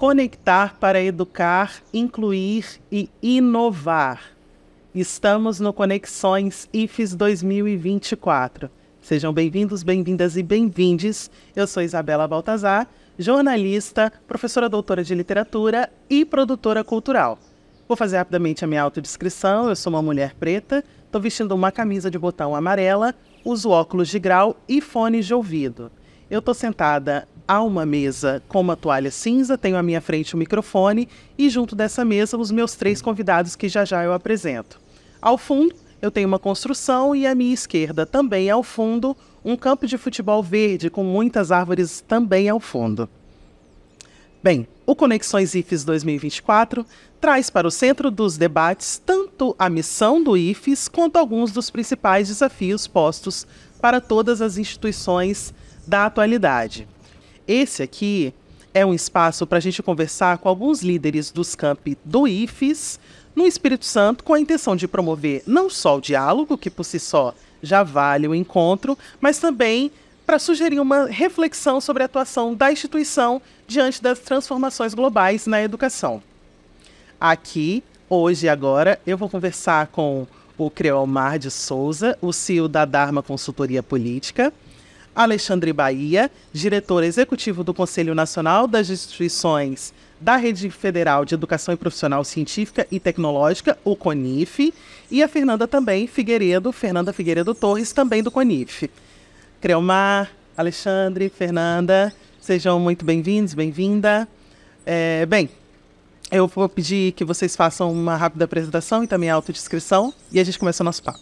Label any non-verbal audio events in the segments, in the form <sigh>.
conectar para educar, incluir e inovar. Estamos no Conexões IFES 2024. Sejam bem-vindos, bem-vindas e bem-vindes. Eu sou Isabela Baltazar, jornalista, professora doutora de literatura e produtora cultural. Vou fazer rapidamente a minha autodescrição. Eu sou uma mulher preta, estou vestindo uma camisa de botão amarela, uso óculos de grau e fones de ouvido. Eu estou sentada há uma mesa com uma toalha cinza, tenho à minha frente o microfone e junto dessa mesa os meus três convidados que já já eu apresento. Ao fundo, eu tenho uma construção e à minha esquerda, também ao fundo, um campo de futebol verde com muitas árvores também ao fundo. Bem, o Conexões IFES 2024 traz para o centro dos debates tanto a missão do IFES quanto alguns dos principais desafios postos para todas as instituições da atualidade. Esse aqui é um espaço para a gente conversar com alguns líderes dos campi do IFES no Espírito Santo, com a intenção de promover não só o diálogo, que por si só já vale o encontro, mas também para sugerir uma reflexão sobre a atuação da instituição diante das transformações globais na educação. Aqui, hoje e agora, eu vou conversar com o Creomar de Souza, o CEO da Dharma Consultoria Política Alexandre Bahia, diretor executivo do Conselho Nacional das Instituições da Rede Federal de Educação e Profissional Científica e Tecnológica, o CONIF, e a Fernanda também Figueiredo, Fernanda Figueiredo Torres, também do CONIF. Creomar, Alexandre, Fernanda, sejam muito bem-vindos, bem-vinda. É, bem, eu vou pedir que vocês façam uma rápida apresentação e também a autodescrição, e a gente começa o nosso papo.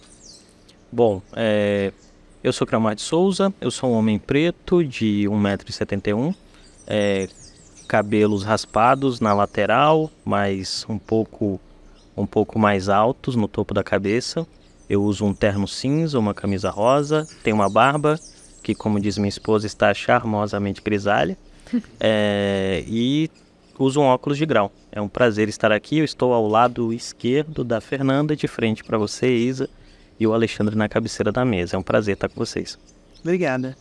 Bom, é, eu sou Cramar de Souza, eu sou um homem preto de 1,71m, é, cabelos raspados na lateral, mas um pouco, um pouco mais altos no topo da cabeça. Eu uso um terno cinza, uma camisa rosa, tenho uma barba, que como diz minha esposa, está charmosamente grisalha. <laughs> É, e uso um óculos de grau. É um prazer estar aqui. Eu estou ao lado esquerdo da Fernanda, de frente para você, Isa e o Alexandre na cabeceira da mesa. É um prazer estar com vocês. Obrigada.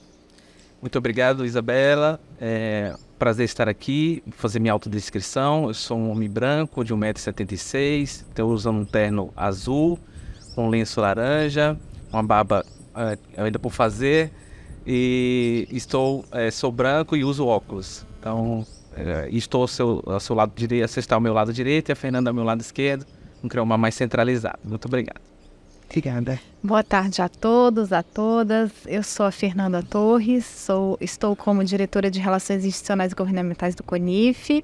Muito obrigado, Isabela. É prazer estar aqui, fazer minha autodescrição. Eu sou um homem branco de 1,76m, estou usando um terno azul, com um lenço laranja, uma barba é, ainda por fazer. E estou, é, sou branco e uso óculos. Então, é, estou ao seu, ao seu lado direito, você está ao meu lado direito e a Fernanda ao meu lado esquerdo. Um croma mais centralizado. Muito obrigado. Obrigada. Boa tarde a todos, a todas. Eu sou a Fernanda Torres, sou, estou como diretora de Relações Institucionais e Governamentais do CONIF.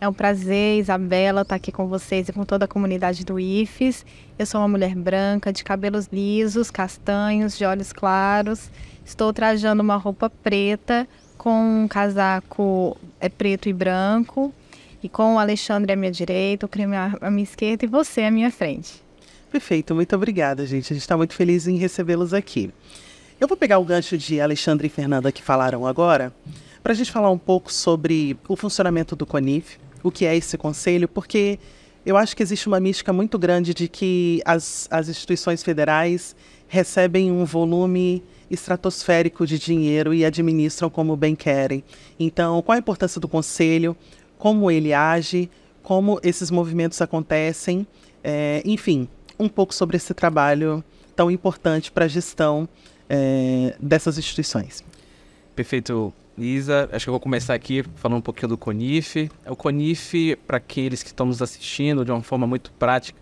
É um prazer, Isabela, estar aqui com vocês e com toda a comunidade do IFES. Eu sou uma mulher branca, de cabelos lisos, castanhos, de olhos claros. Estou trajando uma roupa preta com um casaco é, preto e branco. E com o Alexandre à minha direita, o Creme à minha esquerda e você à minha frente. Perfeito, muito obrigada, gente. A gente está muito feliz em recebê-los aqui. Eu vou pegar o gancho de Alexandre e Fernanda que falaram agora, para a gente falar um pouco sobre o funcionamento do CONIF, o que é esse conselho, porque eu acho que existe uma mística muito grande de que as, as instituições federais recebem um volume estratosférico de dinheiro e administram como bem querem. Então, qual a importância do conselho, como ele age, como esses movimentos acontecem, é, enfim, um pouco sobre esse trabalho tão importante para a gestão é, dessas instituições. Perfeito, Isa. Acho que eu vou começar aqui falando um pouquinho do CONIF. O CONIF, para aqueles que estão nos assistindo de uma forma muito prática,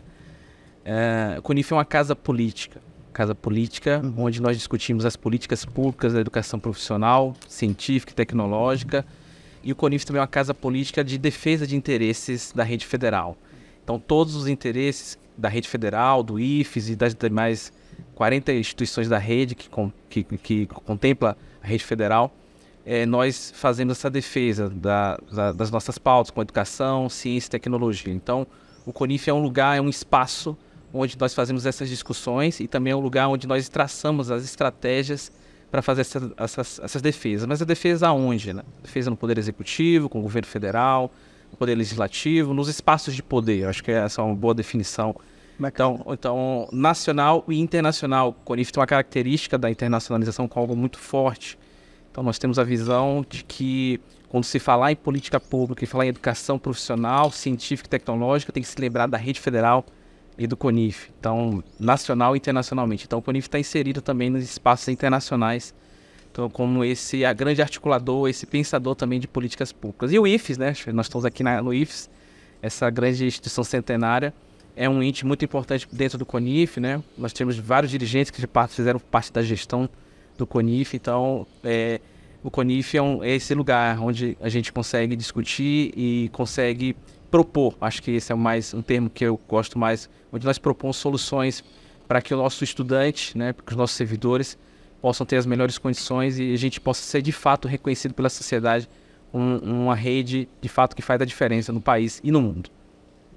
é, o CONIF é uma casa política. Casa política, uhum. onde nós discutimos as políticas públicas da educação profissional, científica e tecnológica. E o CONIF também é uma casa política de defesa de interesses da rede federal. Então, todos os interesses da rede federal, do IFES e das demais 40 instituições da rede que, que, que contempla a rede federal, é, nós fazemos essa defesa da, da, das nossas pautas com educação, ciência e tecnologia. Então, o CONIF é um lugar, é um espaço onde nós fazemos essas discussões e também é um lugar onde nós traçamos as estratégias para fazer essa, essas, essas, defesas. Mas a defesa aonde? Né? Defesa no Poder Executivo, com o governo federal, no poder legislativo, nos espaços de poder. acho que essa é uma boa definição. Então, então, nacional e internacional. O CONIF tem uma característica da internacionalização com algo muito forte. Então, nós temos a visão de que, quando se falar em política pública e falar em educação profissional, científica e tecnológica, tem que se lembrar da rede federal e do CONIF. Então, nacional e internacionalmente. Então, o CONIF está inserido também nos espaços internacionais então, como esse a grande articulador, esse pensador também de políticas públicas. E o IFES, né? Nós estamos aqui na, no IFES, essa grande instituição centenária, é um ente muito importante dentro do CONIF, né? Nós temos vários dirigentes que fizeram parte da gestão do CONIF, então é, o CONIF é, um, é, esse lugar onde a gente consegue discutir e consegue propor. Acho que esse é mais um termo que eu gosto mais, onde nós propomos soluções para que o nosso estudante, né, que os nossos servidores possam ter as melhores condições e a gente possa ser de fato reconhecido pela sociedade um, uma rede de fato que faz a diferença no país e no mundo.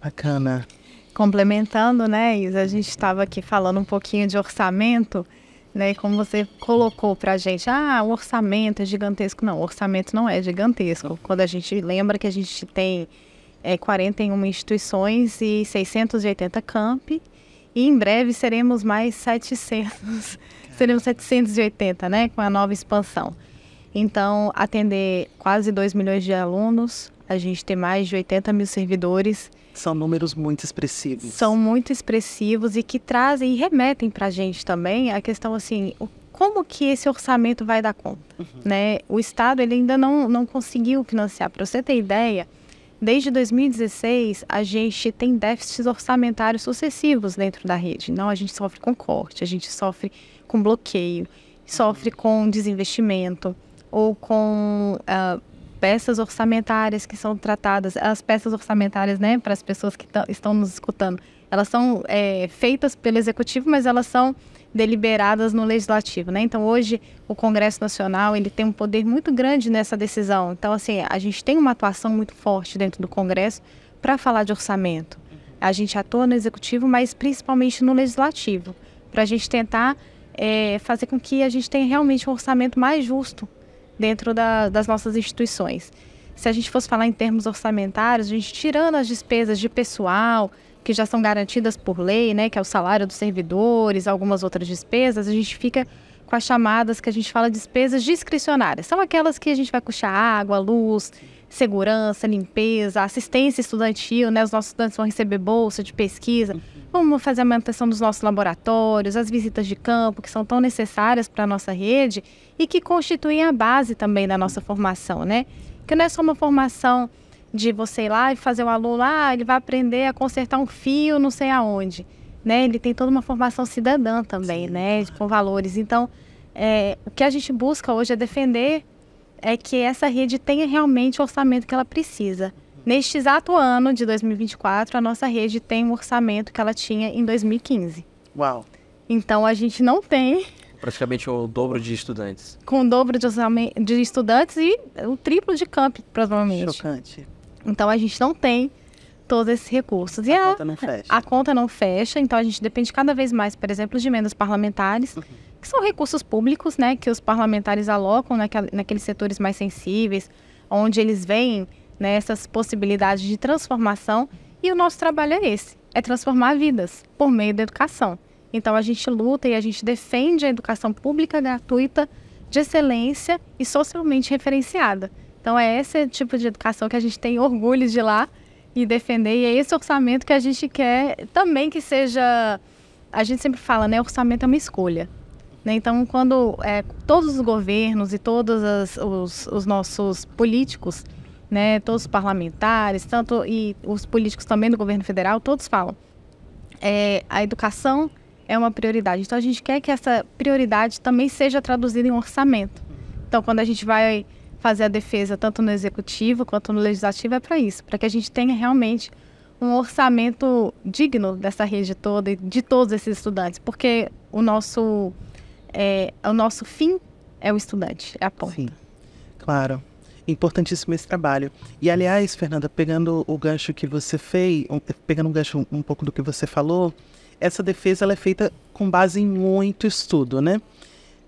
Bacana. Complementando, né, Isa, a gente estava aqui falando um pouquinho de orçamento, né, como você colocou para a gente, ah, o orçamento é gigantesco. Não, o orçamento não é gigantesco. Quando a gente lembra que a gente tem é, 41 instituições e 680 campi, e em breve seremos mais 700, seremos 780, né, com a nova expansão. Então, atender quase 2 milhões de alunos, a gente tem mais de 80 mil servidores. São números muito expressivos. São muito expressivos e que trazem e remetem para a gente também a questão assim, como que esse orçamento vai dar conta, uhum. né? O Estado ele ainda não, não conseguiu financiar. Para você ter ideia, Desde 2016, a gente tem déficits orçamentários sucessivos dentro da rede. Não, a gente sofre com corte, a gente sofre com bloqueio, sofre com desinvestimento ou com uh, peças orçamentárias que são tratadas. As peças orçamentárias, né, para as pessoas que estão nos escutando, elas são é, feitas pelo executivo, mas elas são deliberadas no legislativo, né? Então hoje o Congresso Nacional ele tem um poder muito grande nessa decisão. Então assim a gente tem uma atuação muito forte dentro do Congresso para falar de orçamento. A gente atua no executivo, mas principalmente no legislativo, para a gente tentar é, fazer com que a gente tenha realmente um orçamento mais justo dentro da, das nossas instituições. Se a gente fosse falar em termos orçamentários, a gente tirando as despesas de pessoal, que já são garantidas por lei, né, que é o salário dos servidores, algumas outras despesas, a gente fica com as chamadas que a gente fala despesas discricionárias. São aquelas que a gente vai puxar água, luz, segurança, limpeza, assistência estudantil, né? Os nossos estudantes vão receber bolsa de pesquisa. Vamos fazer a manutenção dos nossos laboratórios, as visitas de campo, que são tão necessárias para a nossa rede e que constituem a base também da nossa formação, né? Que não é só uma formação de você ir lá e fazer o aluno lá, ah, ele vai aprender a consertar um fio não sei aonde. Né? Ele tem toda uma formação cidadã também, Sim. né? Com valores. Então, é, o que a gente busca hoje é defender é que essa rede tenha realmente o orçamento que ela precisa. Neste exato ano de 2024, a nossa rede tem o orçamento que ela tinha em 2015. Uau! Então a gente não tem. Praticamente o dobro de estudantes. Com o dobro de, de estudantes e o triplo de camp, provavelmente. Chocante. Então a gente não tem todos esses recursos. E a, a, conta não fecha. A conta não fecha, então a gente depende cada vez mais, por exemplo, de emendas parlamentares, uhum. que são recursos públicos, né, que os parlamentares alocam naquela, naqueles setores mais sensíveis, onde eles veem né, essas possibilidades de transformação. E o nosso trabalho é esse, é transformar vidas por meio da educação. Então a gente luta e a gente defende a educação pública gratuita, de excelência e socialmente referenciada. Então é esse tipo de educação que a gente tem orgulho de lá e defender. E é esse orçamento que a gente quer também que seja. A gente sempre fala, né? Orçamento é uma escolha. Né? Então, quando é, todos os governos e todos as, os, os, nossos políticos, né? Todos os parlamentares, tanto e os políticos também do governo federal, todos falam. É, a educação é uma prioridade. Então, a gente quer que essa prioridade também seja traduzida em orçamento. Então, quando a gente vai fazer a defesa tanto no executivo quanto no legislativo é para isso, para que a gente tenha realmente um orçamento digno dessa rede toda e de todos esses estudantes, porque o nosso é, o nosso fim é o estudante, é a ponta. Sim, claro. Importantíssimo esse trabalho. E aliás, Fernanda, pegando o gancho que você fez, pegando um gancho um pouco do que você falou, essa defesa ela é feita com base em muito estudo, né?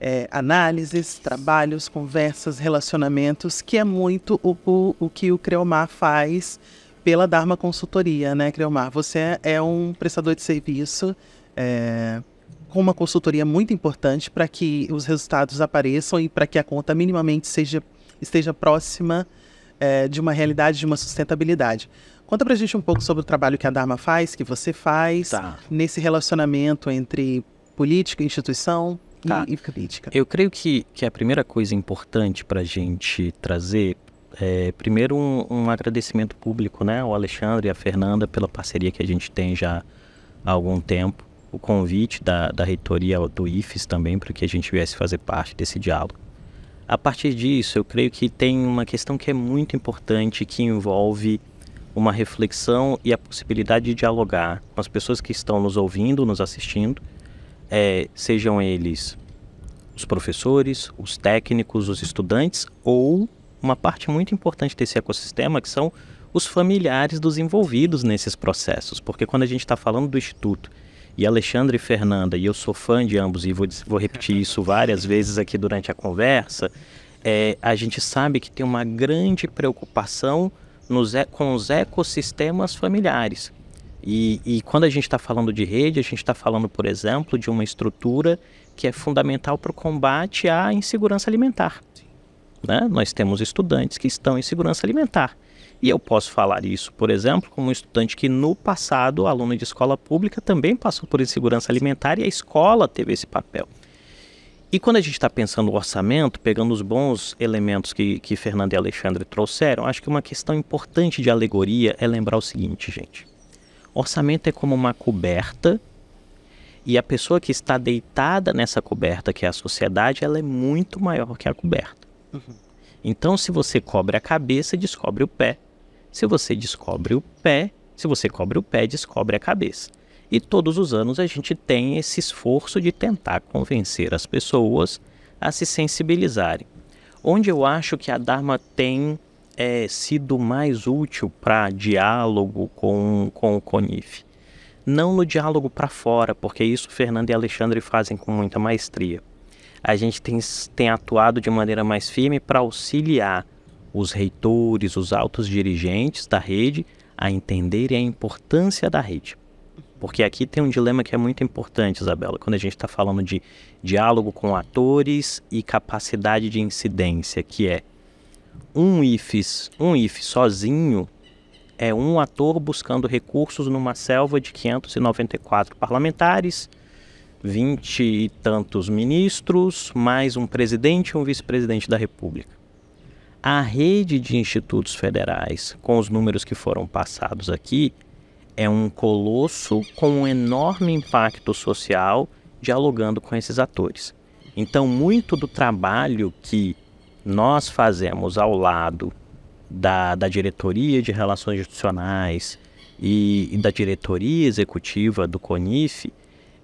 é, análises, trabalhos, conversas, relacionamentos, que é muito o, o, o que o Creomar faz pela Dharma Consultoria, né, Creomar? Você é um prestador de serviço é, com uma consultoria muito importante para que os resultados apareçam e para que a conta minimamente seja, esteja próxima é, de uma realidade, de uma sustentabilidade. Conta pra gente um pouco sobre o trabalho que a Dharma faz, que você faz, tá. nesse relacionamento entre política e instituição tá. e, e, política. Eu creio que, que a primeira coisa importante para a gente trazer é, primeiro um, um, agradecimento público, né, ao Alexandre e à Fernanda pela parceria que a gente tem já há algum tempo, o convite da, da reitoria do IFES também para que a gente viesse fazer parte desse diálogo. A partir disso, eu creio que tem uma questão que é muito importante que envolve uma reflexão e a possibilidade de dialogar com as pessoas que estão nos ouvindo, nos assistindo é, sejam eles os professores, os técnicos, os estudantes ou uma parte muito importante desse ecossistema que são os familiares dos envolvidos nesses processos, porque quando a gente está falando do instituto e Alexandre e Fernanda, e eu sou fã de ambos e vou, vou repetir isso várias vezes aqui durante a conversa, é, a gente sabe que tem uma grande preocupação nos, com os ecossistemas familiares. E, e quando a gente está falando de rede, a gente está falando, por exemplo, de uma estrutura que é fundamental para o combate à insegurança alimentar. Né? Nós temos estudantes que estão em segurança alimentar. E eu posso falar isso, por exemplo, como um estudante que no passado, aluno de escola pública, também passou por insegurança alimentar e a escola teve esse papel. E quando a gente está pensando no orçamento, pegando os bons elementos que, que Fernando e Alexandre trouxeram, acho que uma questão importante de alegoria é lembrar o seguinte, gente. Orçamento é como uma coberta e a pessoa que está deitada nessa coberta, que é a sociedade, ela é muito maior que a coberta. Uhum. Então, se você cobre a cabeça, descobre o pé. Se você descobre o pé, se você cobre o pé, descobre a cabeça. E todos os anos a gente tem esse esforço de tentar convencer as pessoas a se sensibilizarem. Onde eu acho que a Dharma tem é, sido mais útil para diálogo com, com o CONIF. Não no diálogo para fora, porque isso Fernando e Alexandre fazem com muita maestria. A gente tem, tem atuado de maneira mais firme para auxiliar os reitores, os altos dirigentes da rede a entenderem a importância da rede. Porque aqui tem um dilema que é muito importante, Isabela, quando a gente está falando de diálogo com atores e capacidade de incidência, que é um IFES, um IF sozinho é um ator buscando recursos numa selva de 594 parlamentares, 20 e tantos ministros, mais um presidente e um vice-presidente da República. A rede de institutos federais, com os números que foram passados aqui, é um colosso com um enorme impacto social dialogando com esses atores. Então, muito do trabalho que nós fazemos ao lado da, da diretoria de relações institucionais e, e da diretoria executiva do CONIF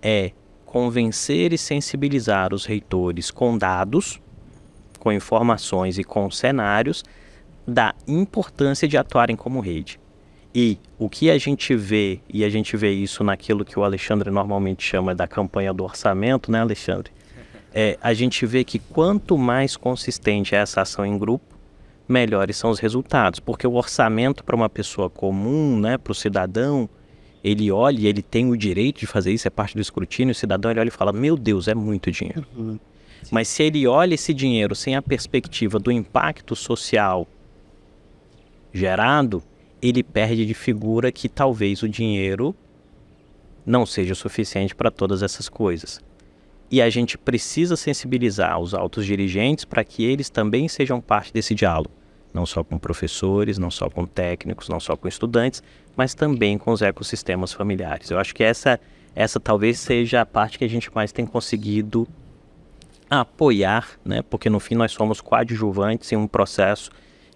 é convencer e sensibilizar os reitores com dados, com informações e com cenários da importância de atuarem como rede. E o que a gente vê, e a gente vê isso naquilo que o Alexandre normalmente chama da campanha do orçamento, né, Alexandre? é, a gente vê que quanto mais consistente é essa ação em grupo, melhores são os resultados, porque o orçamento para uma pessoa comum, né, para o cidadão, ele olha e ele tem o direito de fazer isso, é parte do escrutínio, o cidadão ele olha e fala, meu Deus, é muito dinheiro. Uhum. Mas se ele olha esse dinheiro sem a perspectiva do impacto social gerado, ele perde de figura que talvez o dinheiro não seja suficiente para todas essas coisas e a gente precisa sensibilizar os altos dirigentes para que eles também sejam parte desse diálogo, não só com professores, não só com técnicos, não só com estudantes, mas também com os ecossistemas familiares. Eu acho que essa essa talvez seja a parte que a gente mais tem conseguido apoiar, né? Porque no fim nós somos coadjuvantes em um processo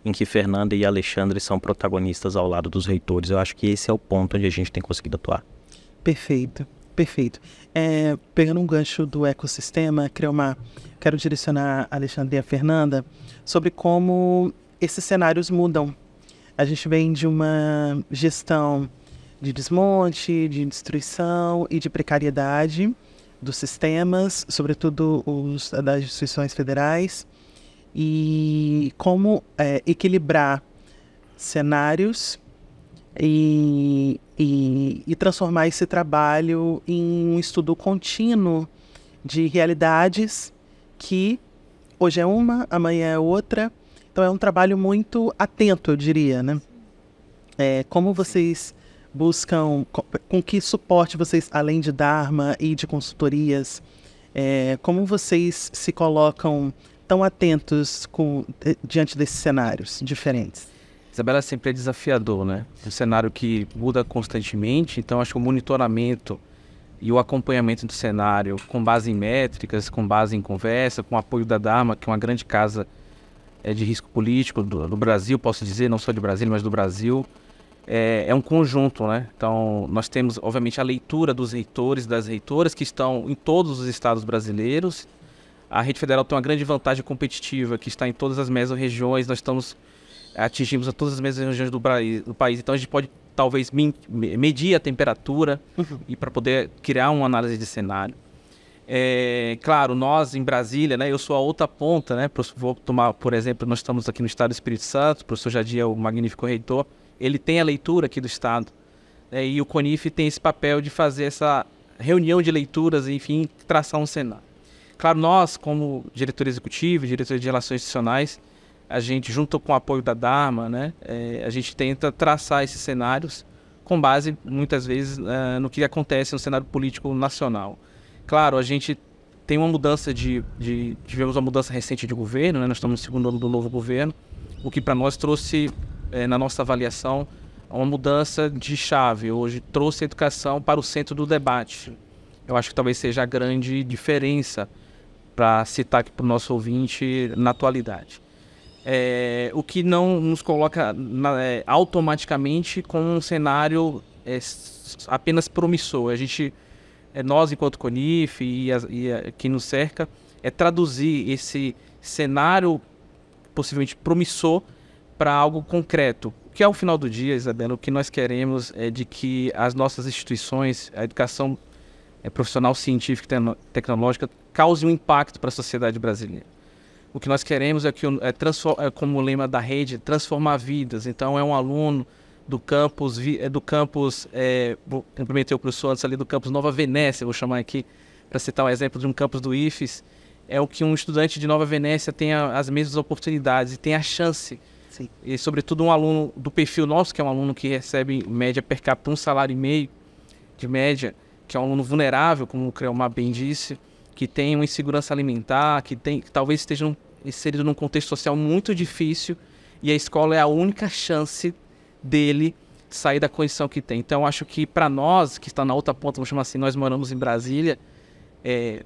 em que Fernanda e Alexandre são protagonistas ao lado dos reitores. Eu acho que esse é o ponto onde a gente tem conseguido atuar. Perfeito. Perfeito. É, pegando um gancho do ecossistema, Creomar, quero direcionar a Alexandria e a Fernanda sobre como esses cenários mudam. A gente vem de uma gestão de desmonte, de destruição e de precariedade dos sistemas, sobretudo os das instituições federais, e como é, equilibrar cenários e, e e, transformar esse trabalho em um estudo contínuo de realidades que hoje é uma, amanhã é outra. Então é um trabalho muito atento, eu diria, né? É, como vocês buscam, com que suporte vocês, além de Dharma e de consultorias, é, como vocês se colocam tão atentos com, eh, diante desses cenários diferentes? Isabela é sempre é desafiador, né? É um cenário que muda constantemente, então acho que o monitoramento e o acompanhamento do cenário com base em métricas, com base em conversa, com apoio da Dharma, que é uma grande casa é, de risco político do, do, Brasil, posso dizer, não só de Brasil, mas do Brasil, é, é um conjunto, né? Então, nós temos, obviamente, a leitura dos reitores, das reitoras que estão em todos os estados brasileiros. A rede federal tem uma grande vantagem competitiva que está em todas as mesorregiões, nós estamos atingimos a todas as mesmas regiões do, do país. Então a gente pode talvez medir a temperatura uhum. e para poder criar uma análise de cenário. É, claro, nós em Brasília, né, eu sou a outra ponta, né, vou tomar, por exemplo, nós estamos aqui no estado do Espírito Santo, o professor Jadir é o magnífico reitor, ele tem a leitura aqui do estado, né, e o CONIF tem esse papel de fazer essa reunião de leituras, enfim, traçar um cenário. Claro, nós, como diretor executivo, diretor de relações institucionais, a gente, junto com o apoio da Dharma, né, é, a gente tenta traçar esses cenários com base, muitas vezes, uh, no que acontece no cenário político nacional. Claro, a gente tem uma mudança de, de tivemos uma mudança recente de governo, né, nós estamos no segundo ano do novo governo, o que para nós trouxe, é, na nossa avaliação, uma mudança de chave. Hoje trouxe a educação para o centro do debate. Eu acho que talvez seja a grande diferença para citar aqui para o nosso ouvinte na atualidade. É, o que não nos coloca na, é, automaticamente com um cenário é, apenas promissor. A gente, é, nós enquanto CONIF e, a, e a, quem nos cerca, é traduzir esse cenário possivelmente promissor para algo concreto. O que ao é final do dia, Isabela, o que nós queremos é de que as nossas instituições, a educação é, profissional, científica e tecnológica, cause um impacto para a sociedade brasileira. O que nós queremos é que é, transform, é como o lema da rede, transformar vidas. Então é um aluno do campus é do campus é, cumprimentei o professor antes ali do campus Nova Venécia, vou chamar aqui para citar um exemplo de um campus do IFES, é o que um estudante de Nova Venécia tenha as mesmas oportunidades e tenha a chance. Sim. E sobretudo um aluno do perfil nosso, que é um aluno que recebe média per capita um salário e meio de média, que é um aluno vulnerável, como o Creomar bem disse, que tem uma insegurança alimentar, que, tem, que talvez esteja num, inserido num contexto social muito difícil e a escola é a única chance dele sair da condição que tem. Então, acho que para nós, que está na outra ponta, vamos chamar assim, nós moramos em Brasília, é,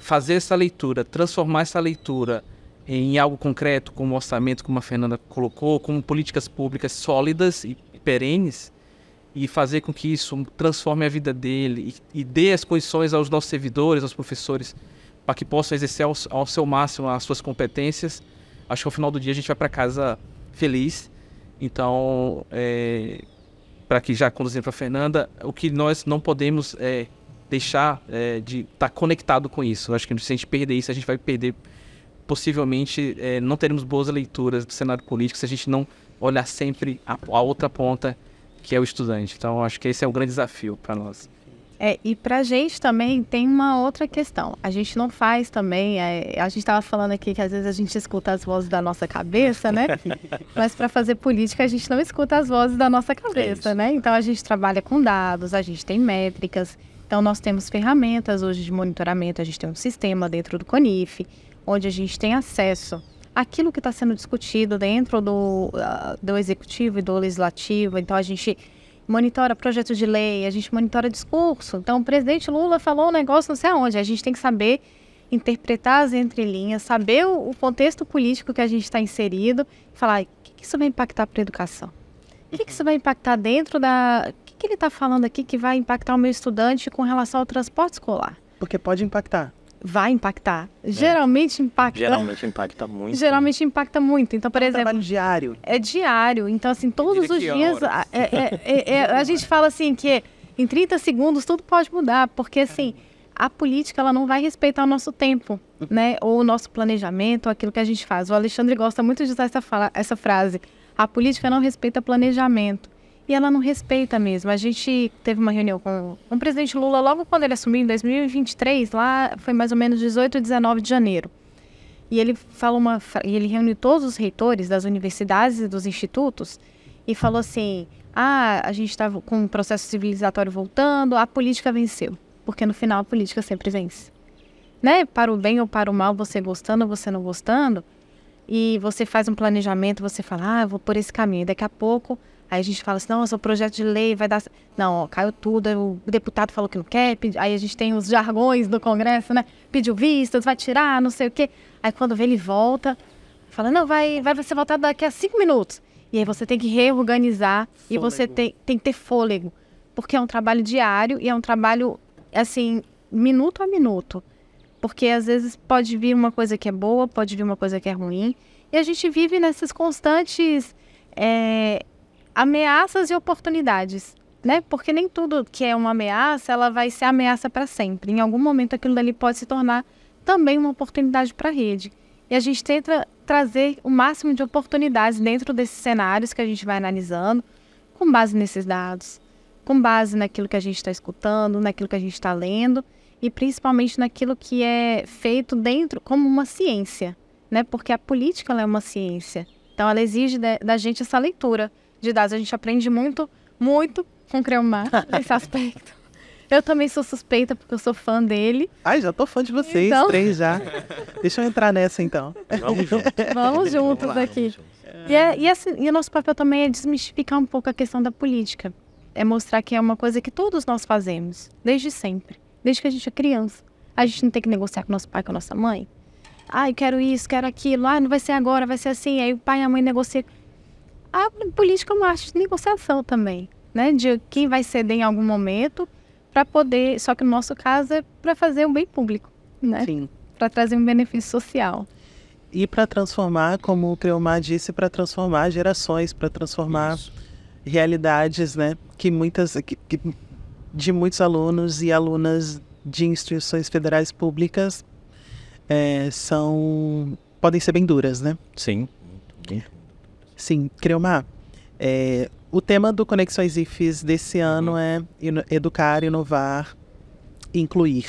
fazer essa leitura, transformar essa leitura em algo concreto, como orçamento, como a Fernanda colocou, como políticas públicas sólidas e perenes, e fazer com que isso transforme a vida dele e, e dê as condições aos nossos servidores, aos professores, para que possam exercer ao, ao, seu máximo as suas competências. Acho que ao final do dia a gente vai para casa feliz. Então, é, para que já conduzindo para Fernanda, o que nós não podemos é, deixar é, de estar tá conectado com isso. Acho que se a gente perder isso, a gente vai perder possivelmente é, não teremos boas leituras do cenário político se a gente não olhar sempre a, a outra ponta que é o estudante. Então, acho que esse é o grande desafio para nós. É, e para a gente também tem uma outra questão. A gente não faz também. É, a gente estava falando aqui que às vezes a gente escuta as vozes da nossa cabeça, né? <laughs> Mas para fazer política a gente não escuta as vozes da nossa cabeça, é né? Então a gente trabalha com dados, a gente tem métricas. Então nós temos ferramentas hoje de monitoramento. A gente tem um sistema dentro do CONIF, onde a gente tem acesso aquilo que está sendo discutido dentro do, ah, do executivo e do legislativo. Então, a gente monitora projetos de lei, a gente monitora discurso. Então, o presidente Lula falou um negócio não sei aonde. A gente tem que saber interpretar as entrelinhas, saber o, o contexto político que a gente está inserido e falar o que, que, isso vai impactar para a educação? O que, que, isso vai impactar dentro da... O que, que ele está falando aqui que vai impactar o meu estudante com relação ao transporte escolar? Porque pode impactar vai impactar. É. Geralmente impacta. Geralmente impacta muito. Né? Geralmente né? impacta muito. Então, por é exemplo. É trabalho diário. É diário. Então, assim, todos os dias. A, é é, é, é, a gente fala assim que em 30 segundos tudo pode mudar, porque assim. A política ela não vai respeitar o nosso tempo, né? Ou o nosso planejamento, ou aquilo que a gente faz. O Alexandre gosta muito de usar essa, fala, essa frase. A política não respeita planejamento. E ela não respeita mesmo. A gente teve uma reunião com o presidente Lula logo quando ele assumiu, em 2023, lá foi mais ou menos 18 e 19 de janeiro. E ele falou uma. ele reuniu todos os reitores das universidades e dos institutos e falou assim: ah, a gente está com um processo civilizatório voltando, a política venceu. Porque no final a política sempre vence. Né? Para o bem ou para o mal, você gostando ou você não gostando, e você faz um planejamento, você fala, ah, eu vou por esse caminho. E daqui a pouco Aí a gente fala assim, nossa, o projeto de lei vai dar. Não, ó, caiu tudo, o deputado falou que não quer, pedi... aí a gente tem os jargões do Congresso, né? Pediu vistas, vai tirar, não sei o quê. Aí quando vê, ele volta, fala, não, vai, vai ser votado daqui a cinco minutos. E aí você tem que reorganizar fôlego. e você tem, tem que ter fôlego. Porque é um trabalho diário e é um trabalho, assim, minuto a minuto. Porque às vezes pode vir uma coisa que é boa, pode vir uma coisa que é ruim. E a gente vive nessas constantes. É ameaças e oportunidades. Né? Porque nem tudo que é uma ameaça, ela vai ser ameaça para sempre. Em algum momento aquilo dali pode se tornar também uma oportunidade para a rede. E a gente tenta trazer o máximo de oportunidades dentro desses cenários que a gente vai analisando, com base nesses dados, com base naquilo que a gente está escutando, naquilo que a gente está lendo e principalmente naquilo que é feito dentro como uma ciência, né? Porque a política é uma ciência, então ela exige da gente essa leitura de dados. A gente aprende muito, muito com o Creomar nesse <laughs> aspecto. Eu também sou suspeita, porque eu sou fã dele. Ai, já tô fã de vocês, então... três já. Deixa eu entrar nessa, então. Vamos, juntos aqui. Vamos. E, é, e, assim, e o nosso papel também é desmistificar um pouco a questão da política. É mostrar que é uma coisa que todos nós fazemos, desde sempre. Desde que a gente é criança. A gente não tem que negociar com nosso pai, com a nossa mãe. Ah, eu quero isso, quero aquilo. Ah, não vai ser agora, vai ser assim. Aí o pai e a mãe negociam a política é uma arte de negociação também, né? De quem vai ceder em algum momento para poder. Só que no nosso caso é para fazer um bem público, né? Sim. Para trazer um benefício social. E para transformar, como o Cleomar disse, para transformar gerações, para transformar Isso. realidades, né? Que muitas. Que, que, de muitos alunos e alunas de instituições federais públicas é, são podem ser bem duras, né? Sim. Muito, Sim, Creomar, é, o tema do Conexões IFES desse uhum. ano uhum. é educar, inovar, incluir.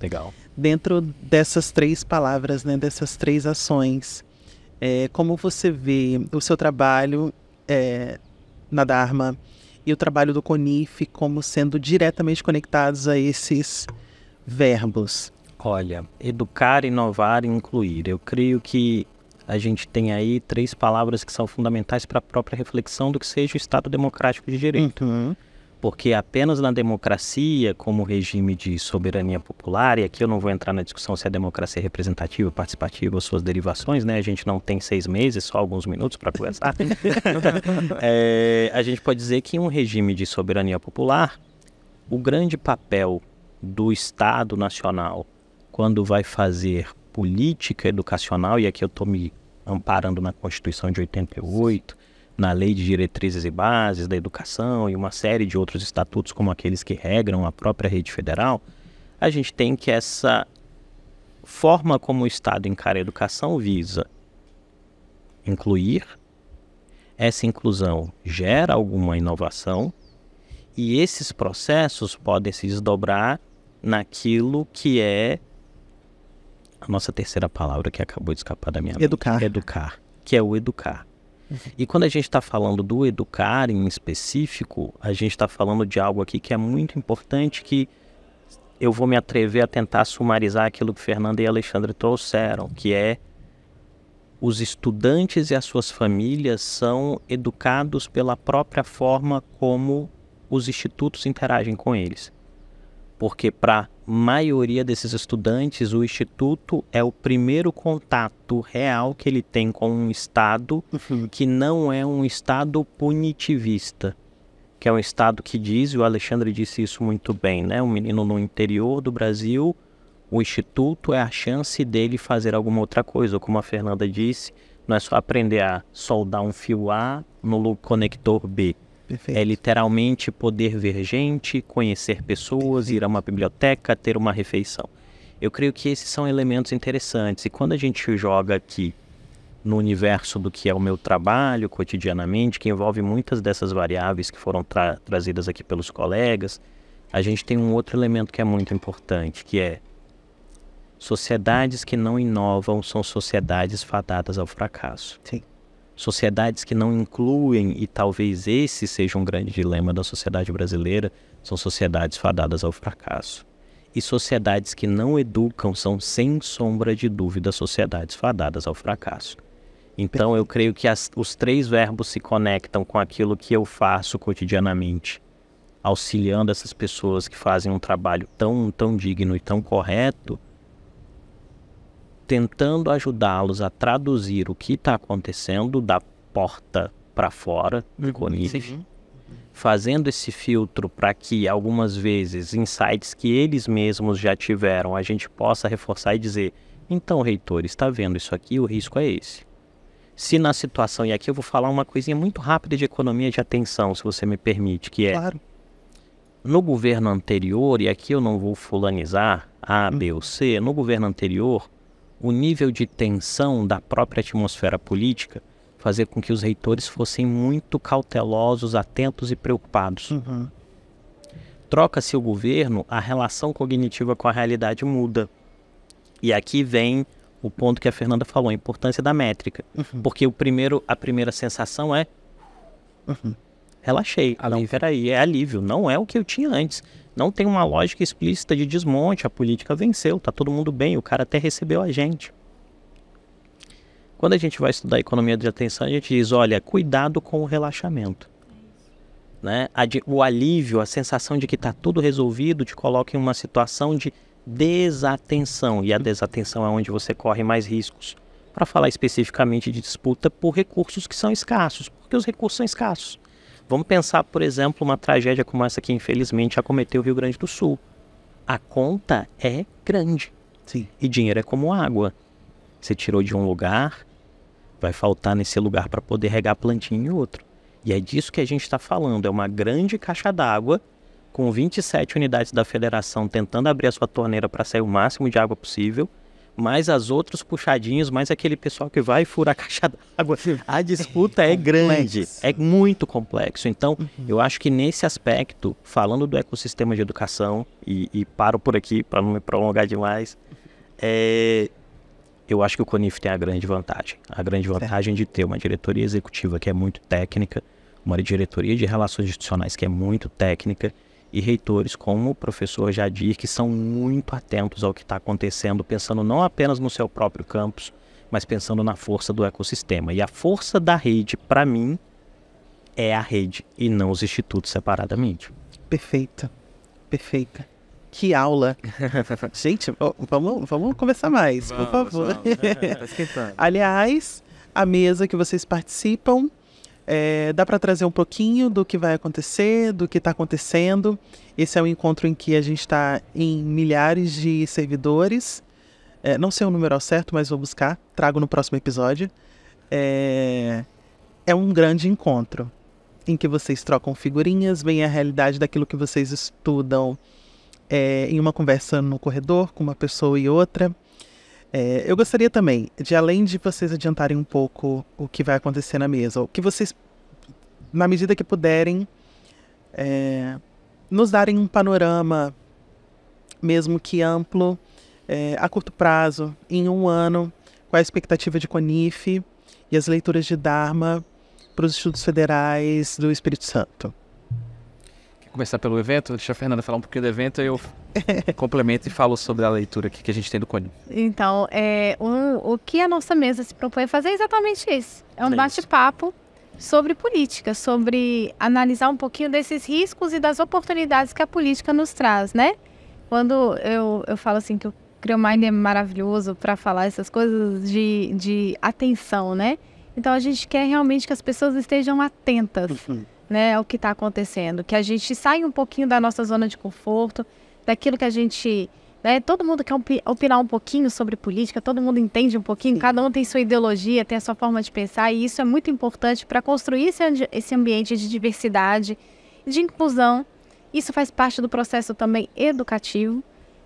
Legal. Dentro dessas três palavras, né, dessas três ações, é, como você vê o seu trabalho é, na Dharma e o trabalho do CONIF como sendo diretamente conectados a esses verbos? Olha, educar, inovar e incluir. Eu creio que a gente tem aí três palavras que são fundamentais para a própria reflexão do que seja o Estado democrático de direito. Uhum. Porque apenas na democracia, como regime de soberania popular, e aqui eu não vou entrar na discussão se a é democracia é representativa, participativa ou suas derivações, né? A gente não tem seis meses, só alguns minutos para conversar. <laughs> é, a gente pode dizer que em um regime de soberania popular, o grande papel do Estado Nacional quando vai fazer política educacional, e aqui eu estou me amparando na Constituição de 88, na Lei de Diretrizes e Bases da Educação e uma série de outros estatutos, como aqueles que regram a própria rede federal, a gente tem que essa forma como o Estado encara a educação visa incluir, essa inclusão gera alguma inovação e esses processos podem se desdobrar naquilo que é a nossa terceira palavra que acabou de escapar da minha educar. mente. Educar. Educar, que é o educar. Uhum. E quando a gente está falando do educar em específico, a gente está falando de algo aqui que é muito importante, que eu vou me atrever a tentar sumarizar aquilo que Fernanda e Alexandre trouxeram, que é os estudantes e as suas famílias são educados pela própria forma como os institutos interagem com eles. Porque para maioria desses estudantes, o instituto é o primeiro contato real que ele tem com um Estado uhum. que não é um Estado punitivista que é um estado que diz, e o Alexandre disse isso muito bem, né? Um menino no interior do Brasil, o instituto é a chance dele fazer alguma outra coisa, ou como a Fernanda disse, não é só aprender a soldar um fio A no conector B. Perfeito. É literalmente poder ver gente, conhecer pessoas, Perfeito. ir a uma biblioteca, ter uma refeição. Eu creio que esses são elementos interessantes. E quando a gente joga aqui no universo do que é o meu trabalho cotidianamente, que envolve muitas dessas variáveis que foram tra trazidas aqui pelos colegas, a gente tem um outro elemento que é muito importante, que é sociedades que não inovam são sociedades fadadas ao fracasso. Sim sociedades que não incluem, e talvez esse seja um grande dilema da sociedade brasileira, são sociedades fadadas ao fracasso. E sociedades que não educam são, sem sombra de dúvida, sociedades fadadas ao fracasso. Então, eu creio que as, os três verbos se conectam com aquilo que eu faço cotidianamente, auxiliando essas pessoas que fazem um trabalho tão, tão digno e tão correto tentando ajudá-los a traduzir o que está acontecendo da porta para fora, uhum. fazendo esse filtro para que algumas vezes insights que eles mesmos já tiveram a gente possa reforçar e dizer: então, reitor, está vendo isso aqui? O risco é esse. Se na situação, e aqui eu vou falar uma coisinha muito rápida de economia de atenção, se você me permite, que é. Claro. No governo anterior, e aqui eu não vou fulanizar A, B ou C, no governo anterior, o nível de tensão da própria atmosfera política fazer com que os reitores fossem muito cautelosos, atentos e preocupados. Uhum. Troca-se o governo, a relação cognitiva com a realidade muda. E aqui vem o ponto que a Fernanda falou, a importância da métrica. Uhum. Porque o primeiro, a primeira sensação é uhum. relaxei. Alívio. Não, peraí, é alívio. Não é o que eu tinha antes. Não tem uma lógica explícita de desmonte, a política venceu, tá todo mundo bem, o cara até recebeu a gente. Quando a gente vai estudar economia de atenção, a gente diz, olha, cuidado com o relaxamento. Né? O alívio, a sensação de que está tudo resolvido, te coloca em uma situação de desatenção. E a desatenção é onde você corre mais riscos. Para falar especificamente de disputa por recursos que são escassos, porque os recursos são escassos. Vamos pensar, por exemplo, uma tragédia como essa que infelizmente acometeu o Rio Grande do Sul. A conta é grande. Sim. E dinheiro é como água. Você tirou de um lugar, vai faltar nesse lugar para poder regar plantinha em outro. E é disso que a gente está falando. É uma grande caixa d'água com 27 unidades da federação tentando abrir a sua torneira para sair o máximo de água possível mais as outros puxadinhos, mais aquele pessoal que vai furar a <laughs> caixa d'água. A disputa é, é grande, é muito complexo. Então, uhum. eu acho que nesse aspecto, falando do ecossistema de educação, e, e paro por aqui para não me prolongar demais, é, eu acho que o CONIF tem a grande vantagem. A grande vantagem de ter uma diretoria executiva que é muito técnica, uma diretoria de relações institucionais que é muito técnica, e reitores como o professor Jadir, que são muito atentos ao que está acontecendo, pensando não apenas no seu próprio campus, mas pensando na força do ecossistema. E a força da rede, para mim, é a rede e não os institutos separadamente. Perfeita, perfeita. Que aula! <laughs> Gente, vamos, vamos conversar mais, vamos, por favor. Vamos, né? <laughs> tá esquentando. Aliás, a mesa que vocês participam é, dá para trazer um pouquinho do que vai acontecer, do que está acontecendo. Esse é um encontro em que a gente está em milhares de servidores. É, não sei o número ao certo, mas vou buscar. Trago no próximo episódio. É, é um grande encontro em que vocês trocam figurinhas, veem a realidade daquilo que vocês estudam é, em uma conversa no corredor com uma pessoa e outra. É, eu gostaria também de, além de vocês adiantarem um pouco o que vai acontecer na mesa, que vocês, na medida que puderem, é, nos darem um panorama, mesmo que amplo, é, a curto prazo, em um ano, qual a expectativa de Conife e as leituras de Dharma para os estudos federais do Espírito Santo começar pelo evento, deixa a Fernanda falar um pouquinho do evento e eu <laughs> complemento e falo sobre a leitura aqui que a gente tem do Cone. Então, é, o, o que a nossa mesa se propõe a fazer é exatamente isso. É um é bate-papo sobre política, sobre analisar um pouquinho desses riscos e das oportunidades que a política nos traz, né? Quando eu, eu falo assim que o Creumind é maravilhoso para falar essas coisas de, de atenção, né? Então a gente quer realmente que as pessoas estejam atentas. Uhum né, que está acontecendo, que a gente saia um pouquinho da nossa zona de conforto, daquilo que a gente né? Todo mundo quer opinar um pouquinho sobre política, todo mundo entende um pouquinho, Sim. cada um tem sua ideologia, tem a sua forma de pensar, e isso é muito importante para construir esse, esse ambiente de diversidade, de inclusão. Isso faz parte do processo também educativo,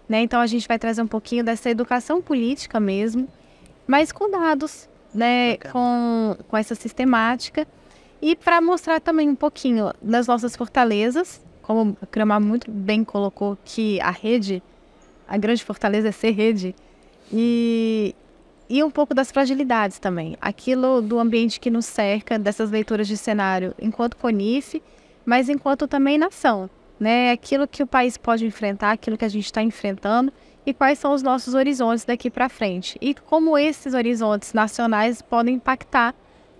né? Então a gente vai trazer um pouquinho dessa educação política mesmo, mas com dados, né? Com, com essa sistemática. E para mostrar também um pouquinho das nossas fortalezas, como a Cramar muito bem colocou que a rede, a grande fortaleza é ser rede, e, e um pouco das fragilidades também. Aquilo do ambiente que nos cerca, dessas leituras de cenário, enquanto CONIF, mas enquanto também nação. Né? É aquilo que o país pode enfrentar, aquilo que a gente está enfrentando e quais são os nossos horizontes daqui para frente. E como esses horizontes nacionais podem impactar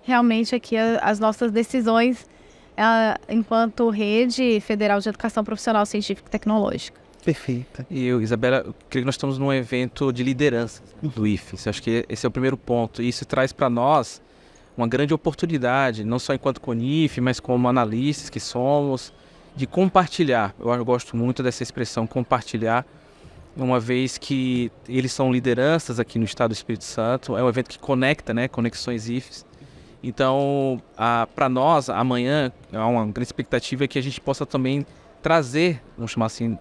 realmente aqui as nossas decisões ah, enquanto rede federal de educação profissional científica e tecnológica. Perfeita. E eu, Isabela, eu creio que nós estamos num evento de liderança uhum. do IFES. Acho que esse é o primeiro ponto. E isso traz para nós uma grande oportunidade, não só enquanto CONIF, mas como analistas que somos, de compartilhar. Eu gosto muito dessa expressão compartilhar, uma vez que eles são lideranças aqui no estado do Espírito Santo. É um evento que conecta, né? Conexões IFES. Então, para nós, amanhã, há uma grande expectativa é que a gente possa também trazer, vamos chamar assim,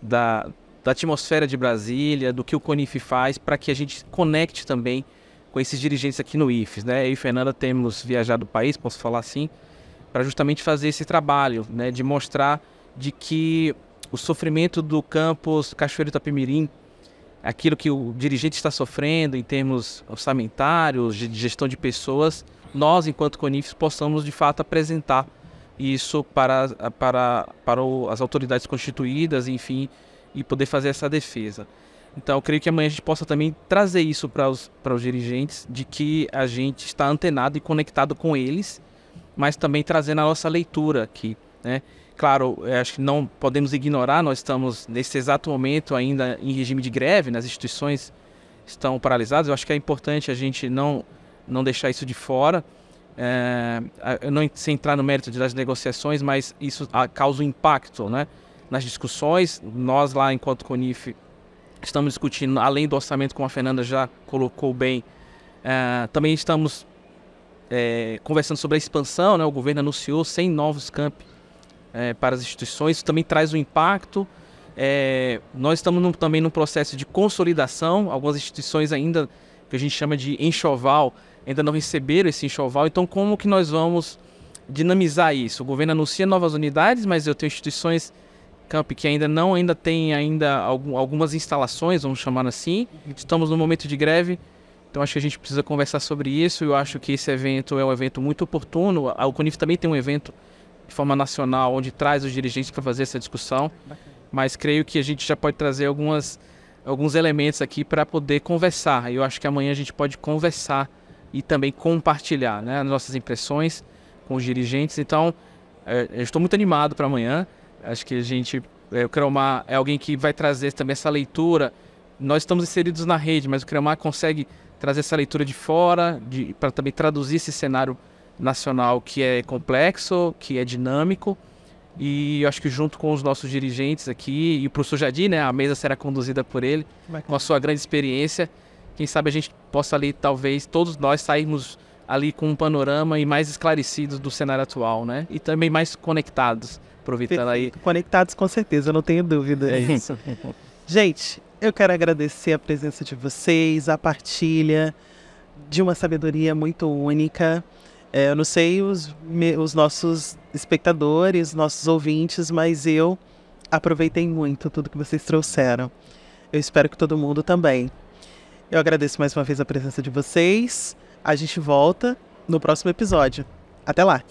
da, da atmosfera de Brasília, do que o CONIF faz, para que a gente conecte também com esses dirigentes aqui no IFES. Né? Eu e Fernanda temos viajado o país, posso falar assim, para justamente fazer esse trabalho, né? de mostrar de que o sofrimento do campus Cachoeiro Itapemirim, aquilo que o dirigente está sofrendo em termos orçamentários, de gestão de pessoas, nós, enquanto CONIFES, possamos de fato apresentar isso para, para, para o, as autoridades constituídas, enfim, e poder fazer essa defesa. Então, eu creio que amanhã a gente possa também trazer isso para os, para os dirigentes, de que a gente está antenado e conectado com eles, mas também trazendo a nossa leitura aqui. Né? Claro, acho que não podemos ignorar, nós estamos nesse exato momento ainda em regime de greve, nas né? instituições estão paralisadas. Eu acho que é importante a gente não não deixar isso de fora. É, eu não sei entrar no mérito das negociações, mas isso ah, causa um impacto né? nas discussões. Nós lá, enquanto CONIF, estamos discutindo, além do orçamento, como a Fernanda já colocou bem, é, também estamos é, conversando sobre a expansão. Né? O governo anunciou 100 novos campi é, para as instituições. Isso também traz um impacto. É, nós estamos também num processo de consolidação. Algumas instituições ainda, que a gente chama de enxoval, ainda não receberam esse enxoval. Então, como que nós vamos dinamizar isso? O governo anuncia novas unidades, mas eu tenho instituições camp que ainda não ainda tem ainda algumas instalações, vamos chamar assim. Uhum. Estamos no momento de greve. Então acho que a gente precisa conversar sobre isso. Eu acho que esse evento é um evento muito oportuno. O Conif também tem um evento de forma nacional onde traz os dirigentes para fazer essa discussão. Mas creio que a gente já pode trazer algumas alguns elementos aqui para poder conversar. Eu acho que amanhã a gente pode conversar e também compartilhar né, nossas impressões com os dirigentes. Então, é, eu estou muito animado para amanhã. Acho que a gente, é, o Cromar é alguém que vai trazer também essa leitura. Nós estamos inseridos na rede, mas o Cromar consegue trazer essa leitura de fora, para também traduzir esse cenário nacional que é complexo, que é dinâmico. E acho que junto com os nossos dirigentes aqui e o professor Jadir, né, a mesa será conduzida por ele, com a sua grande experiência. Quem sabe a gente possa ali, talvez, todos nós sairmos ali com um panorama e mais esclarecidos do cenário atual, né? E também mais conectados, aproveitando aí. Conectados com certeza, eu não tenho dúvida. É isso. gente, eu quero agradecer a presença de vocês, a partilha de uma sabedoria muito única. É, eu não sei os, me, os nossos espectadores, nossos ouvintes, mas eu aproveitei muito tudo que vocês trouxeram. Eu espero que todo mundo também. Eu agradeço mais uma vez a presença de vocês. A gente volta no próximo episódio. Até lá!